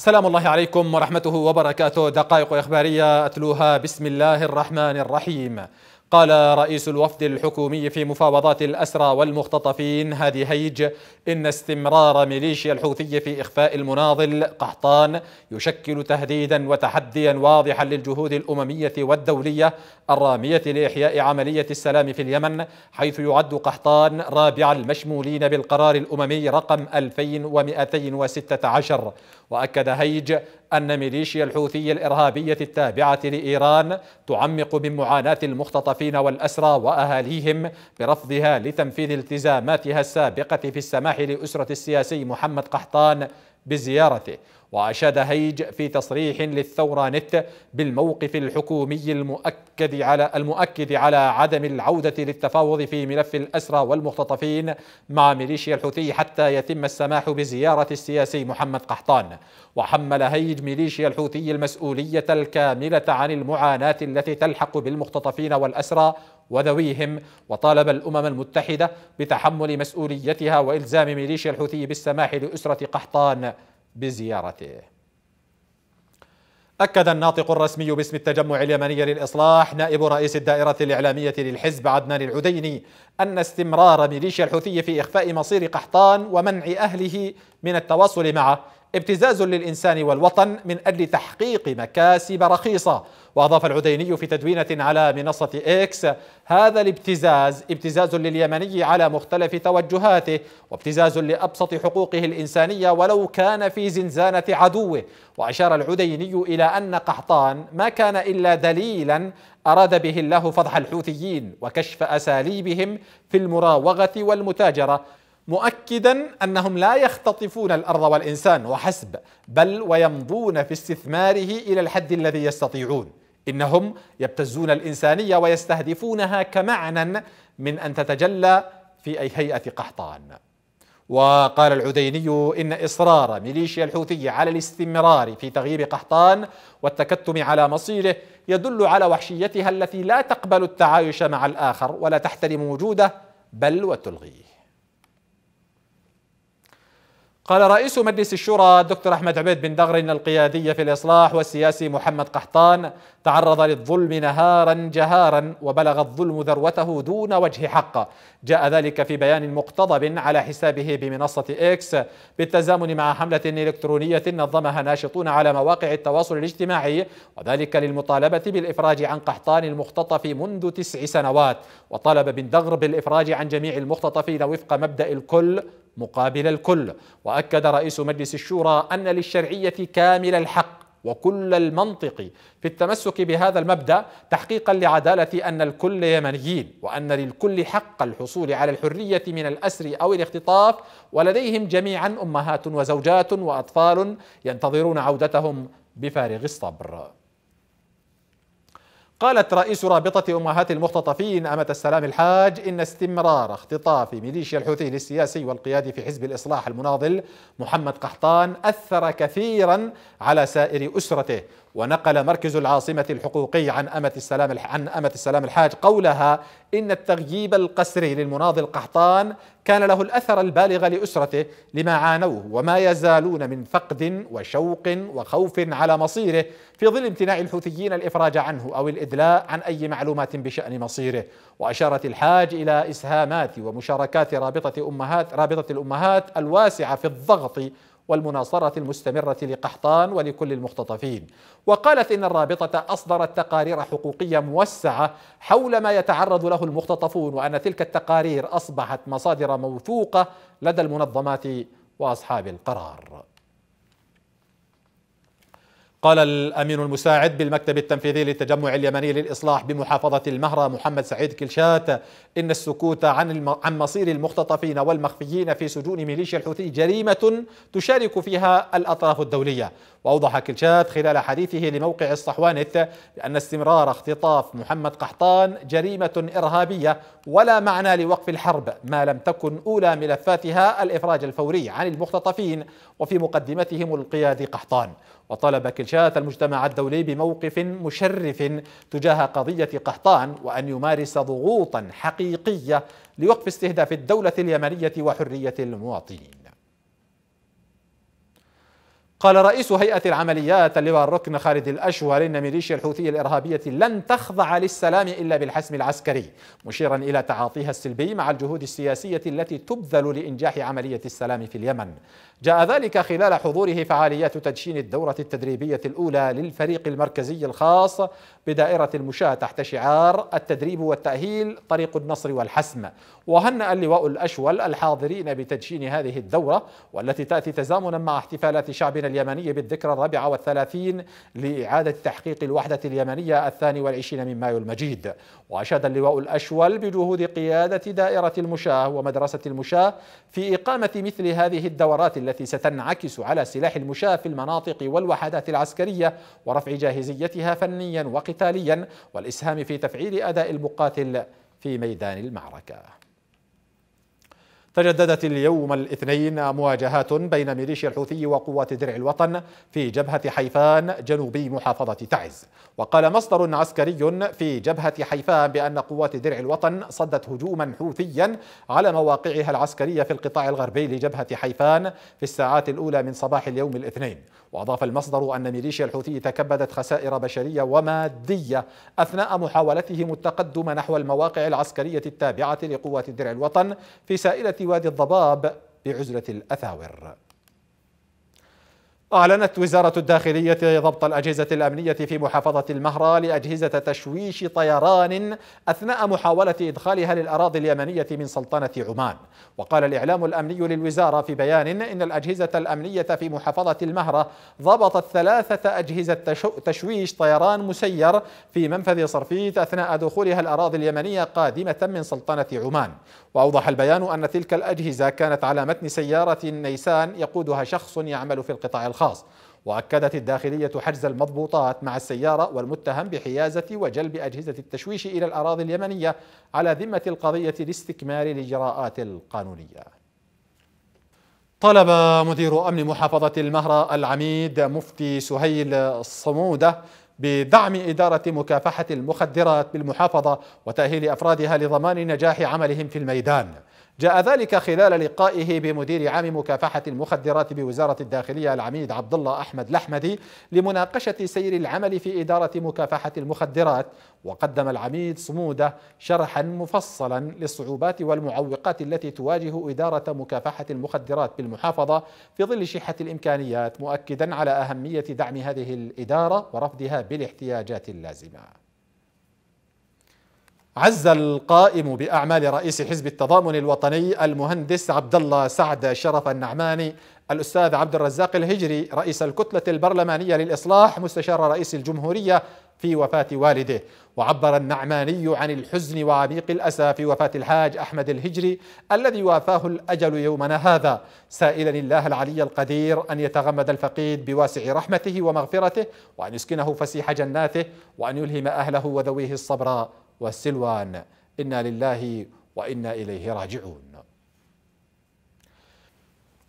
سلام الله عليكم ورحمته وبركاته دقائق إخبارية أتلوها بسم الله الرحمن الرحيم قال رئيس الوفد الحكومي في مفاوضات الأسرى والمختطفين هادي هيج إن استمرار ميليشيا الحوثي في إخفاء المناضل قحطان يشكل تهديدا وتحديا واضحا للجهود الأممية والدولية الرامية لإحياء عملية السلام في اليمن حيث يعد قحطان رابع المشمولين بالقرار الأممي رقم 2216 وأكد هيج أن ميليشيا الحوثي الإرهابية التابعة لإيران تعمق من معاناة المختطفين المعتقلين والأسرى وأهاليهم برفضها لتنفيذ التزاماتها السابقة في السماح لأسرة السياسي محمد قحطان بزيارته وأشاد هيج في تصريح للثورة نت بالموقف الحكومي المؤكد على المؤكد على عدم العودة للتفاوض في ملف الأسرى والمختطفين مع ميليشيا الحوثي حتى يتم السماح بزيارة السياسي محمد قحطان وحمل هيج ميليشيا الحوثي المسؤولية الكاملة عن المعاناة التي تلحق بالمختطفين والأسرى وذويهم وطالب الأمم المتحدة بتحمل مسؤوليتها وإلزام ميليشيا الحوثي بالسماح لأسرة قحطان بزيارته أكد الناطق الرسمي باسم التجمع اليمني للإصلاح نائب رئيس الدائرة الإعلامية للحزب عدنان العديني أن استمرار ميليشيا الحوثي في إخفاء مصير قحطان ومنع أهله من التواصل معه ابتزاز للإنسان والوطن من أجل تحقيق مكاسب رخيصة وأضاف العديني في تدوينة على منصة إكس هذا الابتزاز ابتزاز لليمني على مختلف توجهاته وابتزاز لأبسط حقوقه الإنسانية ولو كان في زنزانة عدوه وأشار العديني إلى أن قحطان ما كان إلا دليلا أراد به الله فضح الحوثيين وكشف أساليبهم في المراوغة والمتاجرة مؤكدا انهم لا يختطفون الارض والانسان وحسب بل ويمضون في استثماره الى الحد الذي يستطيعون إنهم يبتزون الإنسانية ويستهدفونها كمعنى من أن تتجلى في أي هيئة قحطان وقال العديني إن إصرار ميليشيا الحوثية على الاستمرار في تغيير قحطان والتكتم على مصيره يدل على وحشيتها التي لا تقبل التعايش مع الآخر ولا تحترم وجوده بل وتلغيه قال رئيس مجلس الشورى الدكتور أحمد عبيد بن دغر إن القيادي في الإصلاح والسياسي محمد قحطان تعرض للظلم نهارا جهارا وبلغ الظلم ذروته دون وجه حق جاء ذلك في بيان مقتضب على حسابه بمنصة إكس بالتزامن مع حملة إلكترونية نظمها ناشطون على مواقع التواصل الاجتماعي وذلك للمطالبة بالإفراج عن قحطان المختطف منذ تسع سنوات وطلب بن دغر بالإفراج عن جميع المختطفين وفق مبدأ الكل مقابل الكل وأكد رئيس مجلس الشورى أن للشرعية كامل الحق وكل المنطق في التمسك بهذا المبدا تحقيقا لعداله ان الكل يمنيين وان للكل حق الحصول على الحريه من الاسر او الاختطاف ولديهم جميعا امهات وزوجات واطفال ينتظرون عودتهم بفارغ الصبر قالت رئيس رابطة أمهات المختطفين أمة السلام الحاج إن استمرار اختطاف ميليشيا الحوثي للسياسي والقيادي في حزب الإصلاح المناضل محمد قحطان أثر كثيرا على سائر أسرته ونقل مركز العاصمة الحقوقي عن أمة السلام عن أمة السلام الحاج قولها إن التغييب القسري للمناضل قحطان كان له الأثر البالغ لأسرته لما عانوه وما يزالون من فقد وشوق وخوف على مصيره في ظل امتناع الحوثيين الإفراج عنه أو الإدلاء عن أي معلومات بشأن مصيره وأشارت الحاج إلى إسهامات ومشاركات رابطة أمهات رابطة الأمهات الواسعة في الضغط والمناصرة المستمرة لقحطان ولكل المختطفين وقالت إن الرابطة أصدرت تقارير حقوقية موسعة حول ما يتعرض له المختطفون وأن تلك التقارير أصبحت مصادر موثوقة لدى المنظمات وأصحاب القرار قال الأمين المساعد بالمكتب التنفيذي للتجمع اليمني للإصلاح بمحافظة المهرة محمد سعيد كلشات إن السكوت عن, عن مصير المختطفين والمخفيين في سجون ميليشيا الحوثي جريمة تشارك فيها الأطراف الدولية وأوضح كلشات خلال حديثه لموقع الصحوانث بأن استمرار اختطاف محمد قحطان جريمة إرهابية ولا معنى لوقف الحرب ما لم تكن أولى ملفاتها الإفراج الفوري عن المختطفين وفي مقدمتهم القيادي قحطان وطالب كلشات المجتمع الدولي بموقف مشرف تجاه قضية قحطان وأن يمارس ضغوطا حقيقية لوقف استهداف الدولة اليمنية وحرية المواطنين قال رئيس هيئة العمليات اللواء الركن خالد الأشور إن ميليشيا الحوثية الإرهابية لن تخضع للسلام إلا بالحسم العسكري مشيرا إلى تعاطيها السلبي مع الجهود السياسية التي تبذل لإنجاح عملية السلام في اليمن جاء ذلك خلال حضوره فعاليات تدشين الدورة التدريبية الأولى للفريق المركزي الخاص بدائرة المشاة تحت شعار التدريب والتأهيل طريق النصر والحسم وهنأ اللواء الأشول الحاضرين بتدشين هذه الدورة والتي تأتي تزامنا مع احتفالات شعبنا اليمني بالذكرى الرابعة والثلاثين لإعادة تحقيق الوحدة اليمنية الثاني والعشرين من مايو المجيد وأشاد اللواء الأشول بجهود قيادة دائرة المشاة ومدرسة المشاة في إقامة مثل هذه الدورات التي ستنعكس على سلاح المشاة في المناطق والوحدات العسكرية ورفع جاهزيتها فنيا وقتاليا والإسهام في تفعيل أداء المقاتل في ميدان المعركة تجددت اليوم الاثنين مواجهات بين ميليشيا الحوثي وقوات درع الوطن في جبهة حيفان جنوبي محافظة تعز وقال مصدر عسكري في جبهة حيفان بأن قوات درع الوطن صدت هجوما حوثيا على مواقعها العسكرية في القطاع الغربي لجبهة حيفان في الساعات الأولى من صباح اليوم الاثنين وأضاف المصدر أن ميليشيا الحوثي تكبدت خسائر بشرية ومادية أثناء محاولتهم التقدم نحو المواقع العسكرية التابعة لقوات درع الوطن في سائلة وادي الضباب بعزلة الأثاور أعلنت وزارة الداخلية ضبط الأجهزة الأمنية في محافظة المهرة لأجهزة تشويش طيران أثناء محاولة إدخالها للأراضي اليمنية من سلطنة عمان وقال الإعلام الأمني للوزارة في بيان إن الأجهزة الأمنية في محافظة المهرة ضبطت ثلاثة أجهزة تشويش طيران مسير في منفذ صرفيت أثناء دخولها الأراضي اليمنية قادمة من سلطنة عمان وأوضح البيان أن تلك الأجهزة كانت على متن سيارة نيسان يقودها شخص يعمل في القطاع الخاص الخاص وأكدت الداخلية حجز المضبوطات مع السيارة والمتهم بحيازة وجلب أجهزة التشويش إلى الأراضي اليمنية على ذمة القضية لاستكمال الإجراءات القانونية طلب مدير أمن محافظة المهرة العميد مفتي سهيل الصمودة بدعم إدارة مكافحة المخدرات بالمحافظة وتأهيل أفرادها لضمان نجاح عملهم في الميدان جاء ذلك خلال لقائه بمدير عام مكافحة المخدرات بوزارة الداخلية العميد عبد الله أحمد لحمدي لمناقشة سير العمل في إدارة مكافحة المخدرات وقدم العميد صمودة شرحا مفصلا للصعوبات والمعوقات التي تواجه إدارة مكافحة المخدرات بالمحافظة في ظل شحة الإمكانيات مؤكدا على أهمية دعم هذه الإدارة ورفضها بالاحتياجات اللازمة عز القائم باعمال رئيس حزب التضامن الوطني المهندس عبد الله سعد شرف النعماني الاستاذ عبد الرزاق الهجري رئيس الكتله البرلمانيه للاصلاح مستشار رئيس الجمهوريه في وفاه والده وعبر النعماني عن الحزن وعميق الاسى في وفاه الحاج احمد الهجري الذي وافاه الاجل يومنا هذا سائلا الله العلي القدير ان يتغمد الفقيد بواسع رحمته ومغفرته وان يسكنه فسيح جناته وان يلهم اهله وذويه الصبر والسلوان انا لله وانا اليه راجعون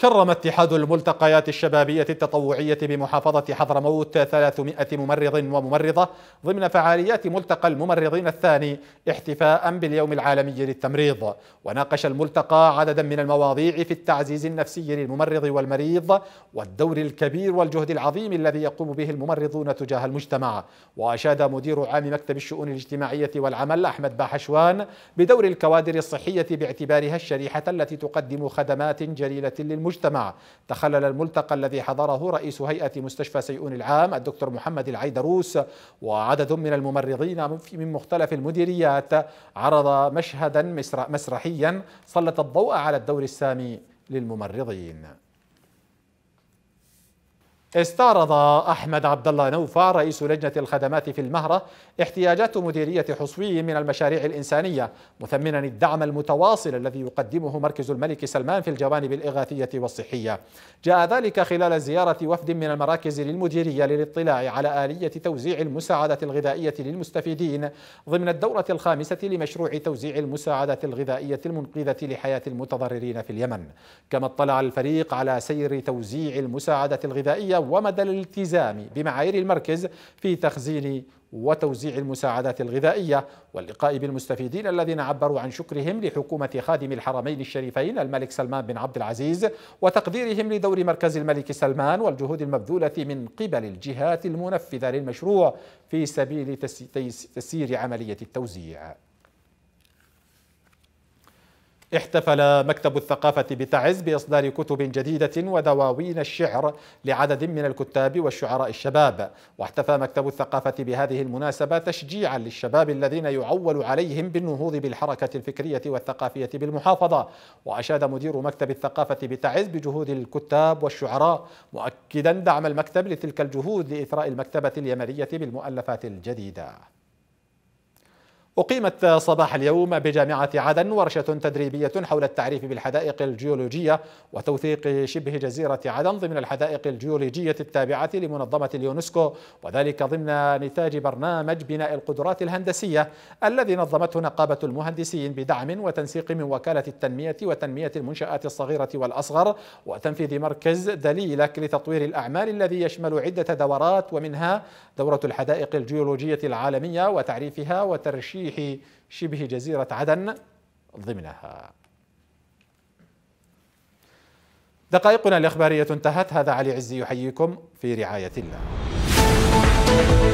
كرم اتحاد الملتقيات الشبابية التطوعية بمحافظة حضرموت 300 ممرض وممرضة ضمن فعاليات ملتقى الممرضين الثاني احتفاء باليوم العالمي للتمريض وناقش الملتقى عددا من المواضيع في التعزيز النفسي للممرض والمريض والدور الكبير والجهد العظيم الذي يقوم به الممرضون تجاه المجتمع وأشاد مدير عام مكتب الشؤون الاجتماعية والعمل أحمد باحشوان بدور الكوادر الصحية باعتبارها الشريحة التي تقدم خدمات جليلة للمجتمع المجتمع تخلل الملتقى الذي حضره رئيس هيئة مستشفى سيئون العام الدكتور محمد العيدروس وعدد من الممرضين من مختلف المديريات عرض مشهدا مسرحيا سلط الضوء على الدور السامي للممرضين استعرض أحمد عبد الله نوفا رئيس لجنة الخدمات في المهرة احتياجات مديرية حصوي من المشاريع الإنسانية مثمنا الدعم المتواصل الذي يقدمه مركز الملك سلمان في الجوانب الإغاثية والصحية جاء ذلك خلال زيارة وفد من المراكز للمديرية للاطلاع على آلية توزيع المساعدة الغذائية للمستفيدين ضمن الدورة الخامسة لمشروع توزيع المساعدة الغذائية المنقذة لحياة المتضررين في اليمن كما اطلع الفريق على سير توزيع المساعدة الغذائية ومدى الالتزام بمعايير المركز في تخزين وتوزيع المساعدات الغذائية واللقاء بالمستفيدين الذين عبروا عن شكرهم لحكومة خادم الحرمين الشريفين الملك سلمان بن عبد العزيز وتقديرهم لدور مركز الملك سلمان والجهود المبذولة من قبل الجهات المنفذة للمشروع في سبيل تسيير عملية التوزيع احتفل مكتب الثقافة بتعز بإصدار كتب جديدة ودواوين الشعر لعدد من الكتاب والشعراء الشباب واحتفى مكتب الثقافة بهذه المناسبة تشجيعا للشباب الذين يعول عليهم بالنهوض بالحركة الفكرية والثقافية بالمحافظة وأشاد مدير مكتب الثقافة بتعز بجهود الكتاب والشعراء مؤكدا دعم المكتب لتلك الجهود لإثراء المكتبة اليمنية بالمؤلفات الجديدة أقيمت صباح اليوم بجامعة عدن ورشة تدريبية حول التعريف بالحدائق الجيولوجية وتوثيق شبه جزيرة عدن ضمن الحدائق الجيولوجية التابعة لمنظمة اليونسكو وذلك ضمن نتاج برنامج بناء القدرات الهندسية الذي نظمته نقابة المهندسين بدعم وتنسيق من وكالة التنمية وتنمية المنشآت الصغيرة والأصغر وتنفيذ مركز دليلك لتطوير الأعمال الذي يشمل عدة دورات ومنها دورة الحدائق الجيولوجية العالمية وتعريفها وترشيد توجيه شبه جزيرة عدن ضمنها دقائقنا الإخبارية انتهت هذا علي عزي يحييكم في رعاية الله